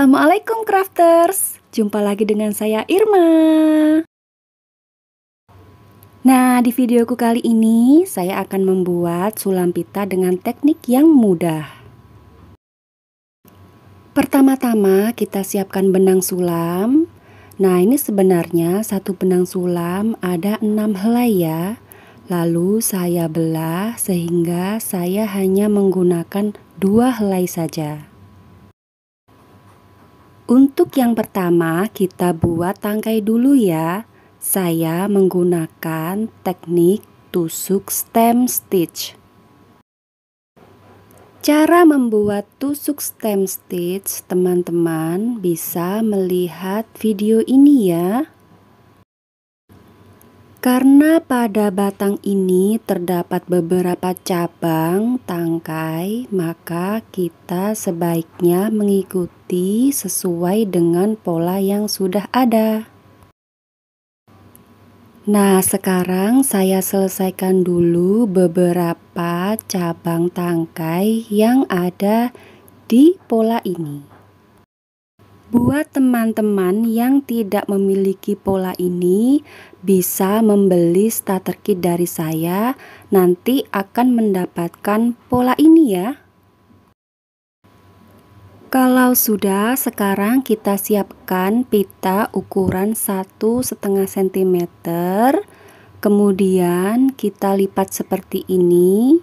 Assalamualaikum crafters. Jumpa lagi dengan saya Irma. Nah, di videoku kali ini saya akan membuat sulam pita dengan teknik yang mudah. Pertama-tama kita siapkan benang sulam. Nah, ini sebenarnya satu benang sulam ada 6 helai ya. Lalu saya belah sehingga saya hanya menggunakan dua helai saja. Untuk yang pertama, kita buat tangkai dulu ya. Saya menggunakan teknik tusuk stem stitch. Cara membuat tusuk stem stitch, teman-teman bisa melihat video ini ya. Karena pada batang ini terdapat beberapa cabang tangkai, maka kita sebaiknya mengikuti sesuai dengan pola yang sudah ada. Nah, sekarang saya selesaikan dulu beberapa cabang tangkai yang ada di pola ini. Buat teman-teman yang tidak memiliki pola ini, bisa membeli starter kit dari saya. Nanti akan mendapatkan pola ini, ya. Kalau sudah, sekarang kita siapkan pita ukuran satu setengah cm. Kemudian kita lipat seperti ini.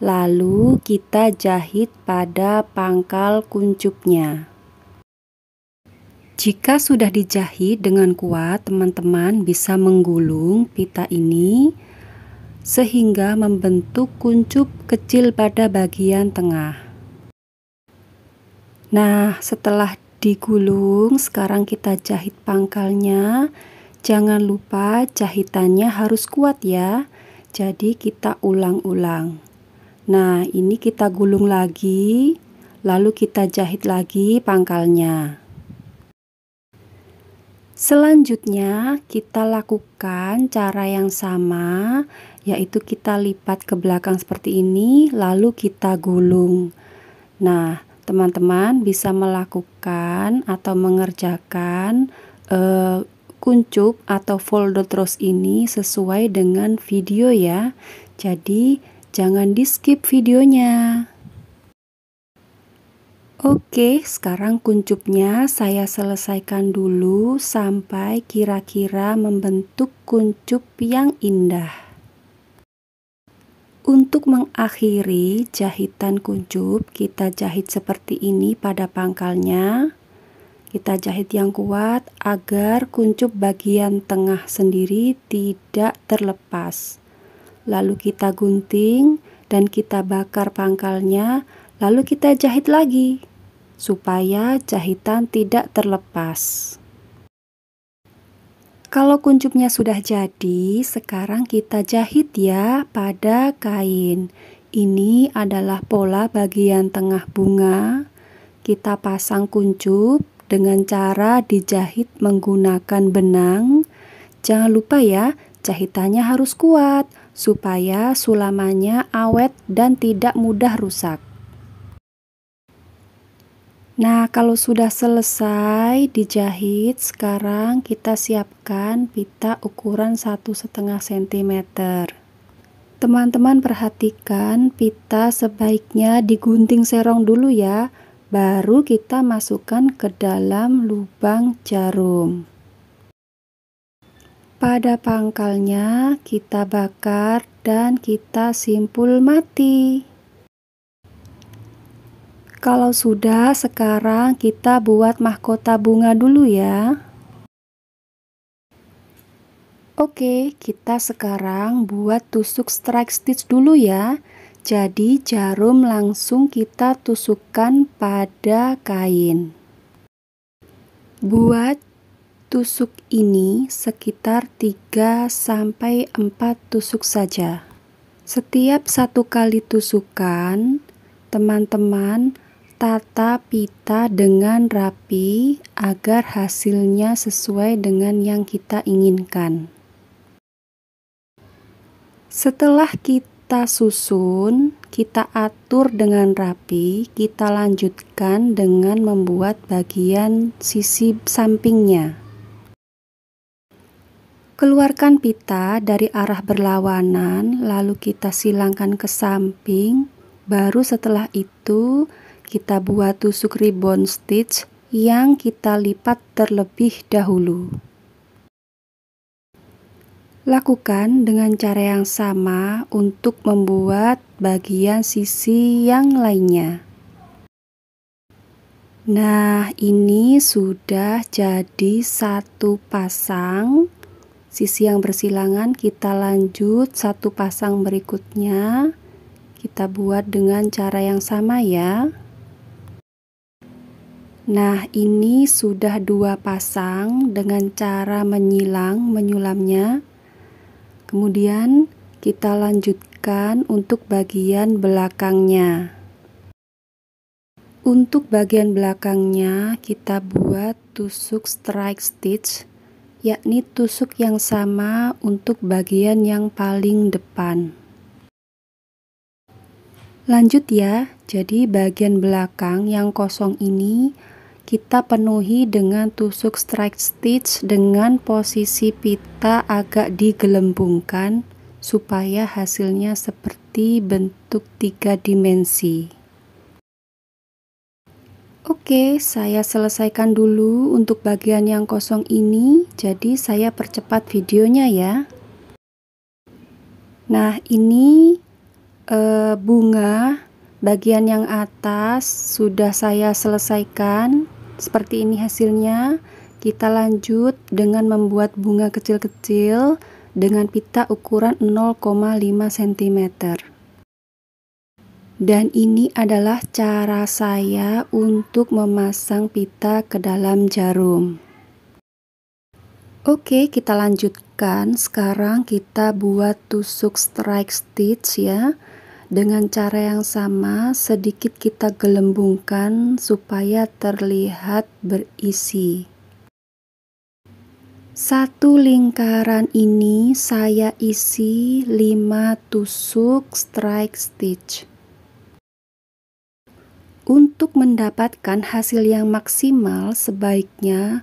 Lalu kita jahit pada pangkal kuncupnya. Jika sudah dijahit dengan kuat, teman-teman bisa menggulung pita ini sehingga membentuk kuncup kecil pada bagian tengah. Nah, setelah digulung, sekarang kita jahit pangkalnya. Jangan lupa jahitannya harus kuat ya. Jadi kita ulang-ulang. Nah, ini kita gulung lagi, lalu kita jahit lagi pangkalnya. Selanjutnya, kita lakukan cara yang sama, yaitu kita lipat ke belakang seperti ini, lalu kita gulung. Nah, teman-teman bisa melakukan atau mengerjakan uh, kuncup atau folder rose ini sesuai dengan video ya. Jadi jangan di skip videonya. Oke, sekarang kuncupnya saya selesaikan dulu sampai kira-kira membentuk kuncup yang indah. Untuk mengakhiri jahitan kuncup, kita jahit seperti ini pada pangkalnya. Kita jahit yang kuat agar kuncup bagian tengah sendiri tidak terlepas. Lalu kita gunting dan kita bakar pangkalnya, lalu kita jahit lagi supaya jahitan tidak terlepas. Kalau kuncupnya sudah jadi, sekarang kita jahit ya pada kain. Ini adalah pola bagian tengah bunga. Kita pasang kuncup dengan cara dijahit menggunakan benang. Jangan lupa ya, jahitannya harus kuat supaya sulamannya awet dan tidak mudah rusak. Nah, kalau sudah selesai dijahit, sekarang kita siapkan pita ukuran 1,5 cm. Teman-teman perhatikan pita sebaiknya digunting serong dulu ya, baru kita masukkan ke dalam lubang jarum. Pada pangkalnya kita bakar dan kita simpul mati. Kalau sudah, sekarang kita buat mahkota bunga dulu ya. Oke, kita sekarang buat tusuk strike stitch dulu ya. Jadi jarum langsung kita tusukkan pada kain. Buat tusuk ini sekitar 3 sampai 4 tusuk saja. Setiap satu kali tusukan, teman-teman Tata pita dengan rapi agar hasilnya sesuai dengan yang kita inginkan. Setelah kita susun, kita atur dengan rapi, kita lanjutkan dengan membuat bagian sisi sampingnya. Keluarkan pita dari arah berlawanan, lalu kita silangkan ke samping. Baru setelah itu, kita buat tusuk ribbon stitch yang kita lipat terlebih dahulu. Lakukan dengan cara yang sama untuk membuat bagian sisi yang lainnya. Nah, ini sudah jadi satu pasang. Sisi yang bersilangan kita lanjut satu pasang berikutnya. Kita buat dengan cara yang sama ya. Nah ini sudah dua pasang dengan cara menyilang menyulamnya Kemudian kita lanjutkan untuk bagian belakangnya Untuk bagian belakangnya kita buat tusuk strike stitch yakni tusuk yang sama untuk bagian yang paling depan. Lanjut ya, jadi bagian belakang yang kosong ini kita penuhi dengan tusuk strike stitch dengan posisi pita agak digelembungkan supaya hasilnya seperti bentuk tiga dimensi Oke, saya selesaikan dulu untuk bagian yang kosong ini, jadi saya percepat videonya ya. Nah, ini e, bunga bagian yang atas sudah saya selesaikan. Seperti ini hasilnya. Kita lanjut dengan membuat bunga kecil-kecil dengan pita ukuran 0,5 cm. Dan ini adalah cara saya untuk memasang pita ke dalam jarum. Oke, kita lanjutkan. Sekarang kita buat tusuk strike stitch ya. Dengan cara yang sama, sedikit kita gelembungkan supaya terlihat berisi. Satu lingkaran ini saya isi 5 tusuk strike stitch. Untuk mendapatkan hasil yang maksimal, sebaiknya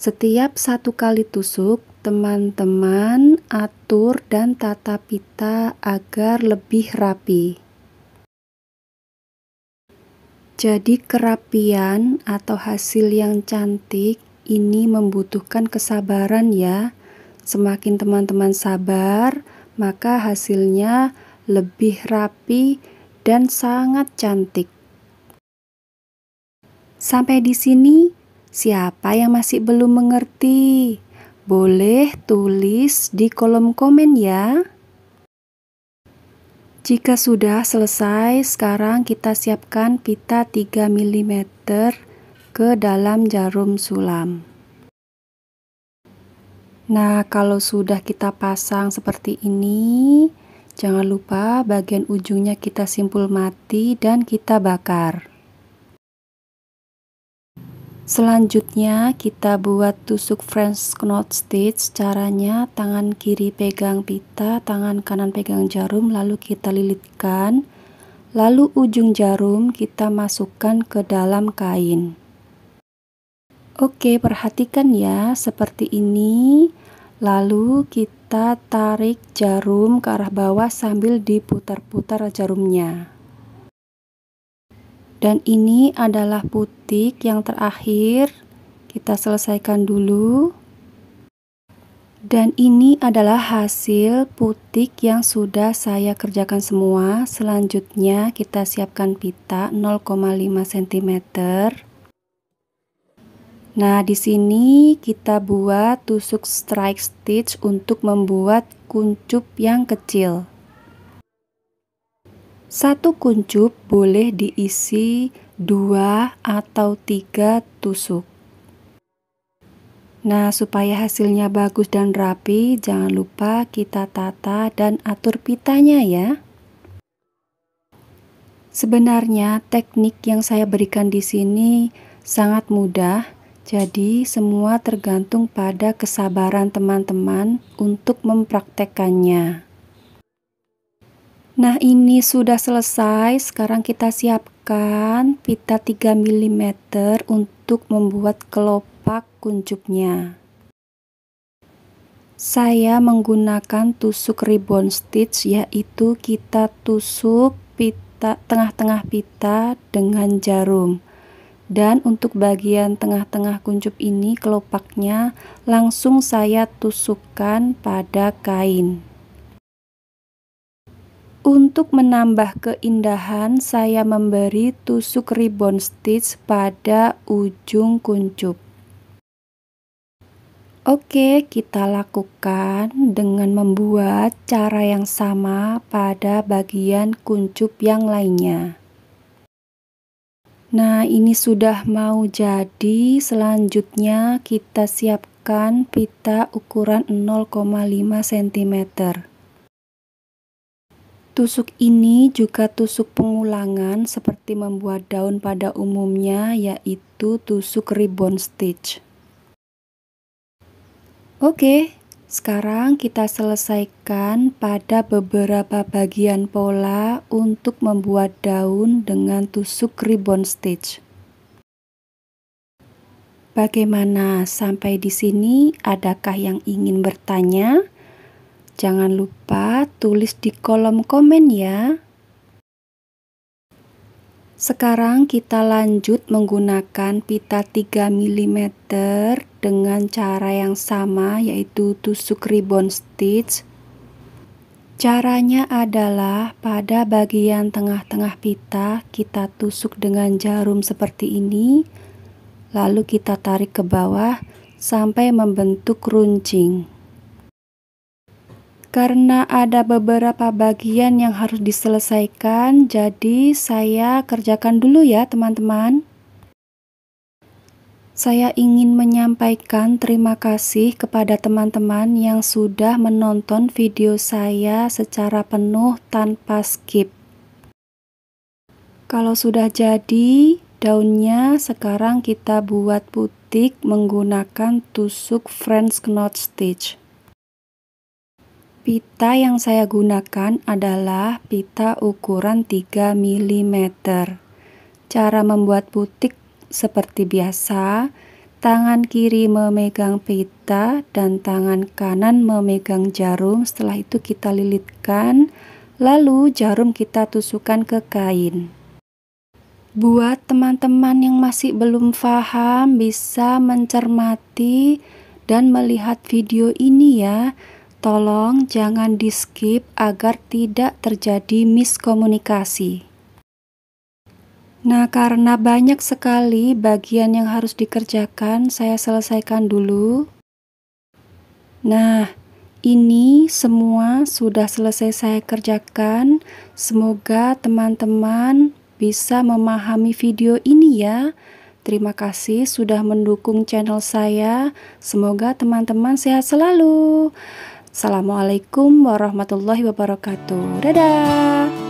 setiap satu kali tusuk Teman-teman, atur dan tata pita agar lebih rapi. Jadi, kerapian atau hasil yang cantik ini membutuhkan kesabaran, ya. Semakin teman-teman sabar, maka hasilnya lebih rapi dan sangat cantik. Sampai di sini, siapa yang masih belum mengerti? Boleh tulis di kolom komen ya. Jika sudah selesai, sekarang kita siapkan pita 3 mm ke dalam jarum sulam. Nah, kalau sudah kita pasang seperti ini, jangan lupa bagian ujungnya kita simpul mati dan kita bakar. Selanjutnya kita buat tusuk French knot stitch. Caranya tangan kiri pegang pita, tangan kanan pegang jarum lalu kita lilitkan. Lalu ujung jarum kita masukkan ke dalam kain. Oke, perhatikan ya seperti ini. Lalu kita tarik jarum ke arah bawah sambil diputar-putar jarumnya dan ini adalah putik yang terakhir kita selesaikan dulu dan ini adalah hasil putik yang sudah saya kerjakan semua selanjutnya kita siapkan pita 0,5 cm nah di sini kita buat tusuk strike stitch untuk membuat kuncup yang kecil satu kuncup boleh diisi dua atau tiga tusuk. Nah, supaya hasilnya bagus dan rapi, jangan lupa kita tata dan atur pitanya ya. Sebenarnya teknik yang saya berikan di sini sangat mudah, jadi semua tergantung pada kesabaran teman-teman untuk mempraktekkannya. Nah ini sudah selesai, sekarang kita siapkan pita 3 mm untuk membuat kelopak kuncupnya. Saya menggunakan tusuk ribbon stitch yaitu kita tusuk pita tengah-tengah pita dengan jarum. Dan untuk bagian tengah-tengah kuncup ini kelopaknya langsung saya tusukkan pada kain. Untuk menambah keindahan, saya memberi tusuk ribbon stitch pada ujung kuncup. Oke, kita lakukan dengan membuat cara yang sama pada bagian kuncup yang lainnya. Nah, ini sudah mau jadi. Selanjutnya kita siapkan pita ukuran 0,5 cm. Tusuk ini juga tusuk pengulangan seperti membuat daun pada umumnya yaitu tusuk ribbon stitch. Oke, sekarang kita selesaikan pada beberapa bagian pola untuk membuat daun dengan tusuk ribbon stitch. Bagaimana sampai di sini? Adakah yang ingin bertanya? Jangan lupa tulis di kolom komen ya. Sekarang kita lanjut menggunakan pita 3 mm dengan cara yang sama yaitu tusuk ribbon stitch. Caranya adalah pada bagian tengah-tengah pita kita tusuk dengan jarum seperti ini lalu kita tarik ke bawah sampai membentuk runcing karena ada beberapa bagian yang harus diselesaikan, jadi saya kerjakan dulu ya, teman-teman. Saya ingin menyampaikan terima kasih kepada teman-teman yang sudah menonton video saya secara penuh tanpa skip. Kalau sudah jadi, daunnya sekarang kita buat butik menggunakan tusuk French knot stitch. Pita yang saya gunakan adalah pita ukuran 3 mm. Cara membuat butik seperti biasa, tangan kiri memegang pita dan tangan kanan memegang jarum setelah itu kita lilitkan lalu jarum kita tusukkan ke kain buat teman-teman yang masih belum paham bisa mencermati dan melihat video ini ya Tolong jangan di-skip agar tidak terjadi miskomunikasi. Nah, karena banyak sekali bagian yang harus dikerjakan, saya selesaikan dulu. Nah, ini semua sudah selesai saya kerjakan. Semoga teman-teman bisa memahami video ini ya. Terima kasih sudah mendukung channel saya. Semoga teman-teman sehat selalu. Assalamualaikum warahmatullahi wabarakatuh. Dadah.